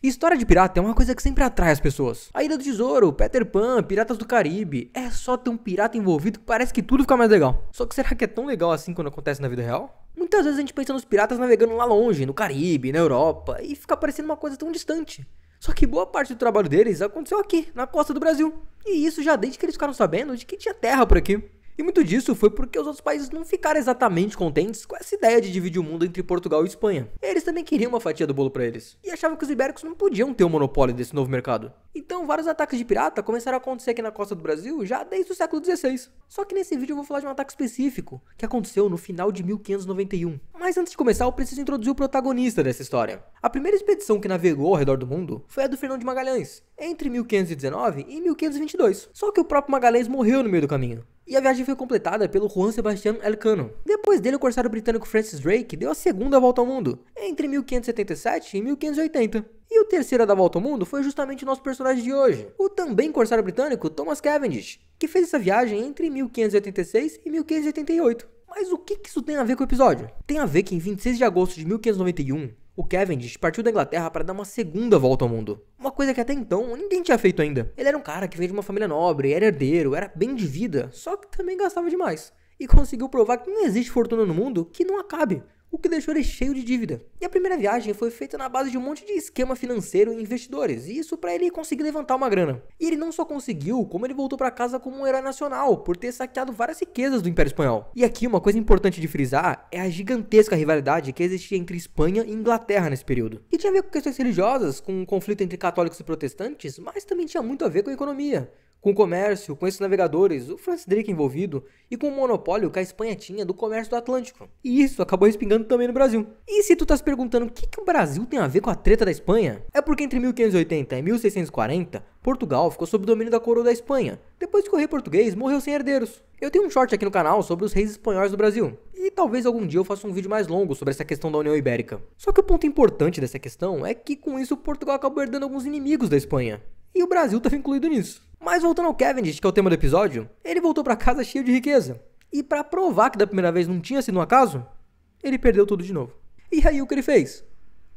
História de pirata é uma coisa que sempre atrai as pessoas. A Ilha do Tesouro, Peter Pan, Piratas do Caribe. É só ter um pirata envolvido que parece que tudo fica mais legal. Só que será que é tão legal assim quando acontece na vida real? Muitas vezes a gente pensa nos piratas navegando lá longe, no Caribe, na Europa, e fica parecendo uma coisa tão distante. Só que boa parte do trabalho deles aconteceu aqui, na costa do Brasil. E isso já desde que eles ficaram sabendo de que tinha terra por aqui. E muito disso foi porque os outros países não ficaram exatamente contentes com essa ideia de dividir o mundo entre Portugal e Espanha. Eles também queriam uma fatia do bolo para eles e achavam que os ibéricos não podiam ter o um monopólio desse novo mercado. Então, vários ataques de pirata começaram a acontecer aqui na costa do Brasil já desde o século XVI. Só que nesse vídeo eu vou falar de um ataque específico que aconteceu no final de 1591. Mas antes de começar, eu preciso introduzir o protagonista dessa história. A primeira expedição que navegou ao redor do mundo foi a do Fernão de Magalhães, entre 1519 e 1522. Só que o próprio Magalhães morreu no meio do caminho e a viagem foi completada pelo Juan Sebastián Elcano. Depois dele, o corsário britânico Francis Drake deu a segunda volta ao mundo, entre 1577 e 1580. E o terceiro da volta ao mundo foi justamente o nosso personagem de hoje, o também corsário britânico Thomas Cavendish, que fez essa viagem entre 1586 e 1588. Mas o que, que isso tem a ver com o episódio? Tem a ver que em 26 de agosto de 1591, o Cavendish partiu da Inglaterra para dar uma segunda volta ao mundo. Uma coisa que até então ninguém tinha feito ainda. Ele era um cara que veio de uma família nobre, era herdeiro, era bem de vida, só que também gastava demais. E conseguiu provar que não existe fortuna no mundo que não acabe o que deixou ele cheio de dívida. E a primeira viagem foi feita na base de um monte de esquema financeiro e investidores, e isso para ele conseguir levantar uma grana. E ele não só conseguiu, como ele voltou para casa como um herói nacional, por ter saqueado várias riquezas do Império Espanhol. E aqui uma coisa importante de frisar é a gigantesca rivalidade que existia entre Espanha e Inglaterra nesse período. E tinha a ver com questões religiosas, com um conflito entre católicos e protestantes, mas também tinha muito a ver com a economia. Com o comércio, com esses navegadores, o Francis Drake envolvido e com o monopólio que a Espanha tinha do comércio do Atlântico. E isso acabou respingando também no Brasil. E se tu tá se perguntando o que, que o Brasil tem a ver com a treta da Espanha, é porque entre 1580 e 1640, Portugal ficou sob domínio da coroa da Espanha, depois que o rei português morreu sem herdeiros. Eu tenho um short aqui no canal sobre os reis espanhóis do Brasil, e talvez algum dia eu faça um vídeo mais longo sobre essa questão da União Ibérica. Só que o ponto importante dessa questão é que com isso Portugal acabou herdando alguns inimigos da Espanha. E o Brasil estava incluído nisso. Mas voltando ao Cavendish, que é o tema do episódio, ele voltou para casa cheio de riqueza. E para provar que da primeira vez não tinha sido um acaso, ele perdeu tudo de novo. E aí o que ele fez?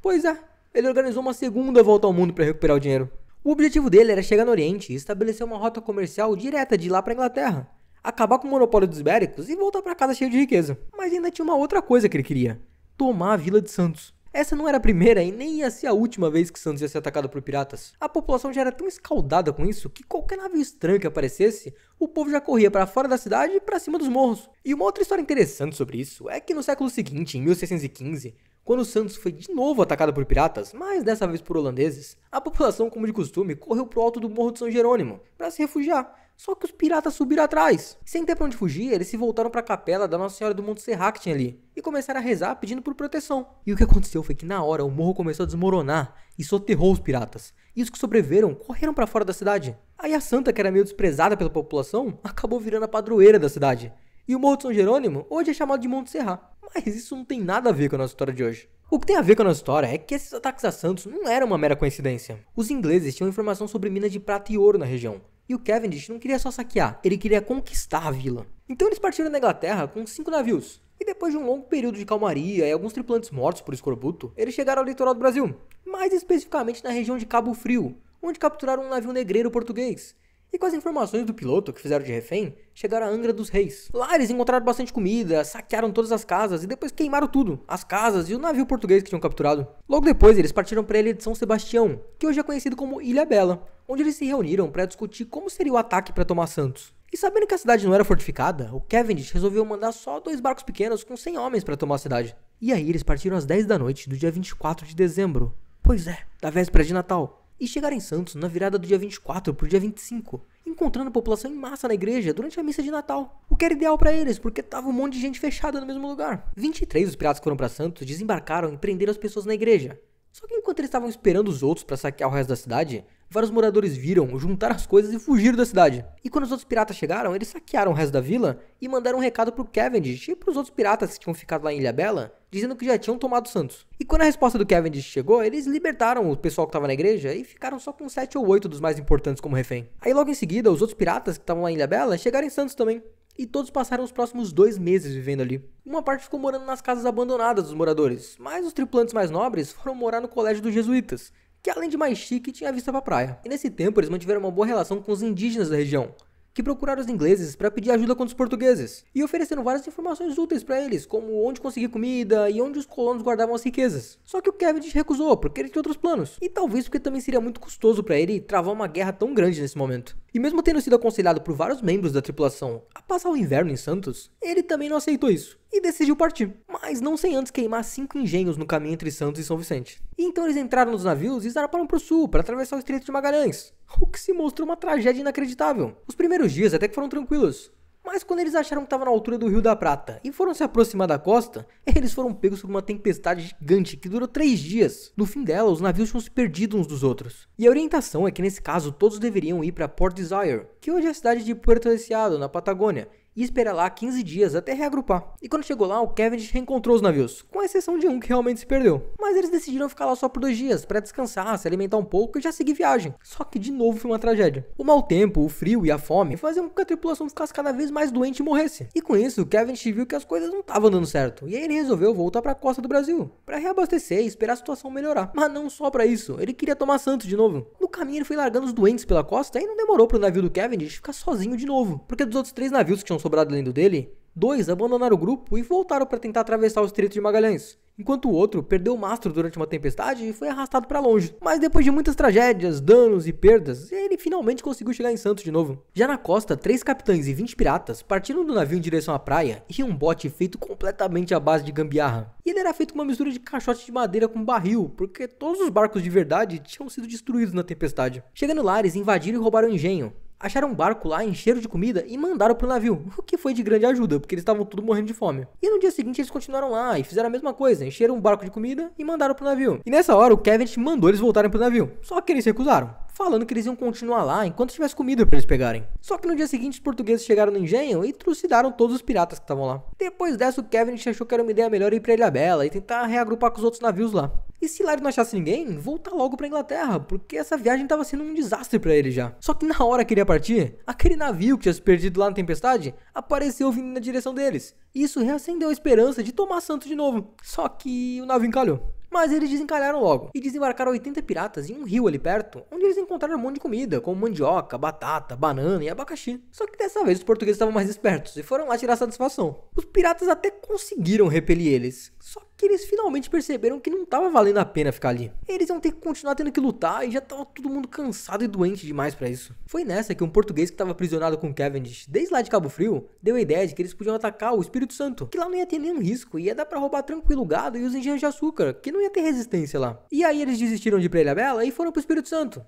Pois é, ele organizou uma segunda volta ao mundo para recuperar o dinheiro. O objetivo dele era chegar no Oriente e estabelecer uma rota comercial direta de lá para Inglaterra, acabar com o monopólio dos ibéricos e voltar para casa cheio de riqueza. Mas ainda tinha uma outra coisa que ele queria: tomar a Vila de Santos. Essa não era a primeira e nem ia ser a última vez que Santos ia ser atacado por piratas. A população já era tão escaldada com isso que qualquer navio estranho que aparecesse, o povo já corria para fora da cidade e para cima dos morros. E uma outra história interessante sobre isso é que no século seguinte, em 1615, quando Santos foi de novo atacado por piratas, mas dessa vez por holandeses, a população, como de costume, correu pro alto do Morro de São Jerônimo para se refugiar. Só que os piratas subiram atrás. Sem ter pra onde fugir, eles se voltaram para a capela da Nossa Senhora do Monte Serra que tinha ali e começaram a rezar pedindo por proteção. E o que aconteceu foi que na hora o morro começou a desmoronar e soterrou os piratas. E os que sobreviveram correram para fora da cidade. Aí a santa, que era meio desprezada pela população, acabou virando a padroeira da cidade. E o Morro de São Jerônimo hoje é chamado de Monte Serra. Mas isso não tem nada a ver com a nossa história de hoje. O que tem a ver com a nossa história é que esses ataques a Santos não eram uma mera coincidência. Os ingleses tinham informação sobre minas de prata e ouro na região, e o Cavendish não queria só saquear, ele queria conquistar a vila. Então eles partiram da Inglaterra com cinco navios. E depois de um longo período de calmaria e alguns tripulantes mortos por escorbuto, eles chegaram ao litoral do Brasil, mais especificamente na região de Cabo Frio, onde capturaram um navio negreiro português e com as informações do piloto que fizeram de refém, chegaram a Angra dos Reis. Lá eles encontraram bastante comida, saquearam todas as casas e depois queimaram tudo, as casas e o navio português que tinham capturado. Logo depois eles partiram para a ilha de São Sebastião, que hoje é conhecido como Ilha Bela, onde eles se reuniram para discutir como seria o ataque para tomar Santos. E sabendo que a cidade não era fortificada, o Cavendish resolveu mandar só dois barcos pequenos com 100 homens para tomar a cidade. E aí eles partiram às 10 da noite do dia 24 de dezembro. Pois é, da véspera de Natal e chegarem em Santos na virada do dia 24 para o dia 25, encontrando a população em massa na igreja durante a missa de Natal, o que era ideal para eles, porque tava um monte de gente fechada no mesmo lugar. 23 dos piratas que foram para Santos desembarcaram e prenderam as pessoas na igreja. Só que enquanto eles estavam esperando os outros para saquear o resto da cidade, vários moradores viram, juntaram as coisas e fugiram da cidade. E quando os outros piratas chegaram, eles saquearam o resto da vila e mandaram um recado pro Cavendish e pros outros piratas que tinham ficado lá em Ilha Bela, dizendo que já tinham tomado Santos. E quando a resposta do Cavendish chegou, eles libertaram o pessoal que estava na igreja e ficaram só com sete ou oito dos mais importantes como refém. Aí logo em seguida, os outros piratas que estavam lá em Ilha Bela chegaram em Santos também e todos passaram os próximos dois meses vivendo ali. Uma parte ficou morando nas casas abandonadas dos moradores, mas os tripulantes mais nobres foram morar no colégio dos jesuítas, que além de mais chique, tinha vista para a praia. E nesse tempo eles mantiveram uma boa relação com os indígenas da região, que procuraram os ingleses para pedir ajuda contra os portugueses, e ofereceram várias informações úteis para eles, como onde conseguir comida e onde os colonos guardavam as riquezas. Só que o Cavendish recusou, porque ele tinha outros planos, e talvez porque também seria muito custoso para ele travar uma guerra tão grande nesse momento. E mesmo tendo sido aconselhado por vários membros da tripulação a passar o inverno em Santos, ele também não aceitou isso e decidiu partir, mas não sem antes queimar cinco engenhos no caminho entre Santos e São Vicente. E então eles entraram nos navios e zarparam para o sul para atravessar o Estreito de Magalhães, o que se mostrou uma tragédia inacreditável. Os primeiros dias até que foram tranquilos, mas quando eles acharam que estava na altura do Rio da Prata e foram se aproximar da costa, eles foram pegos por uma tempestade gigante que durou três dias. No fim dela, os navios tinham se perdido uns dos outros. E a orientação é que nesse caso todos deveriam ir para Port Desire, que hoje é a cidade de Puerto Deseado, na Patagônia, e esperar lá 15 dias até reagrupar. E quando chegou lá, o Kevin reencontrou os navios, com exceção de um que realmente se perdeu. Mas eles decidiram ficar lá só por dois dias, para descansar, se alimentar um pouco e já seguir viagem. Só que de novo foi uma tragédia. O mau tempo, o frio e a fome faziam com que a tripulação ficasse cada vez mais doente e morresse. E com isso, o Kevin viu que as coisas não estavam dando certo, e aí ele resolveu voltar para a costa do Brasil, para reabastecer e esperar a situação melhorar. Mas não só para isso, ele queria tomar Santos de novo. No caminho ele foi largando os doentes pela costa e não demorou para o navio do Kevin ficar sozinho de novo, porque dos outros três navios que tinham sobrado lendo dele, dois abandonaram o grupo e voltaram para tentar atravessar o Estreito de Magalhães, enquanto o outro perdeu o mastro durante uma tempestade e foi arrastado para longe. Mas depois de muitas tragédias, danos e perdas, ele finalmente conseguiu chegar em Santos de novo. Já na costa, três capitães e 20 piratas partiram do navio em direção à praia e um bote feito completamente à base de gambiarra. E ele era feito com uma mistura de caixote de madeira com barril, porque todos os barcos de verdade tinham sido destruídos na tempestade. Chegando lá, eles invadiram e roubaram o engenho, acharam um barco lá, encheram de comida e mandaram pro navio, o que foi de grande ajuda, porque eles estavam tudo morrendo de fome. E no dia seguinte eles continuaram lá e fizeram a mesma coisa, encheram um barco de comida e mandaram pro navio. E nessa hora o Kevin mandou eles voltarem pro navio, só que eles recusaram, falando que eles iam continuar lá enquanto tivesse comida para eles pegarem. Só que no dia seguinte os portugueses chegaram no engenho e trucidaram todos os piratas que estavam lá. Depois dessa o Kevin achou que era uma ideia melhor ir para Ilha Bela e tentar reagrupar com os outros navios lá. E se lá ele não achasse ninguém, voltar logo pra Inglaterra, porque essa viagem tava sendo um desastre para ele já. Só que na hora que ele ia partir, aquele navio que tinha se perdido lá na tempestade apareceu vindo na direção deles. E isso reacendeu a esperança de tomar Santos de novo. Só que o navio encalhou. Mas eles desencalharam logo e desembarcaram 80 piratas em um rio ali perto, onde eles encontraram um monte de comida, como mandioca, batata, banana e abacaxi. Só que dessa vez os portugueses estavam mais espertos e foram lá tirar satisfação. Os piratas até conseguiram repelir eles, só que eles finalmente perceberam que não tava valendo a pena ficar ali. Eles iam ter que continuar tendo que lutar e já estava todo mundo cansado e doente demais para isso. Foi nessa que um português que estava aprisionado com Cavendish desde lá de Cabo Frio deu a ideia de que eles podiam atacar o Espírito Santo, que lá não ia ter nenhum risco, e ia dar para roubar tranquilo o gado e os engenhos de açúcar, que não ia ter resistência lá. E aí eles desistiram de ir pra Ilha Bela e foram pro Espírito Santo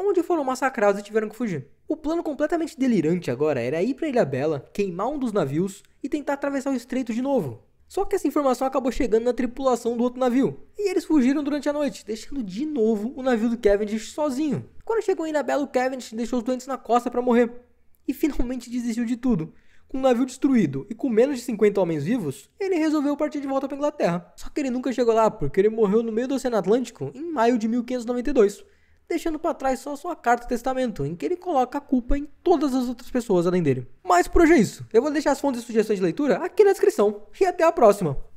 onde foram massacrados e tiveram que fugir. O plano completamente delirante agora era ir para Ilha Bela, queimar um dos navios e tentar atravessar o estreito de novo. Só que essa informação acabou chegando na tripulação do outro navio. E eles fugiram durante a noite, deixando de novo o navio do Cavendish sozinho. Quando chegou em Belo, o Cavendish deixou os doentes na costa para morrer. E finalmente desistiu de tudo. Com o navio destruído e com menos de 50 homens vivos, ele resolveu partir de volta para Inglaterra. Só que ele nunca chegou lá, porque ele morreu no meio do Oceano Atlântico em maio de 1592, deixando para trás só sua carta testamento, em que ele coloca a culpa em todas as outras pessoas além dele. Mas por hoje é isso. Eu vou deixar as fontes e sugestões de leitura aqui na descrição. E até a próxima!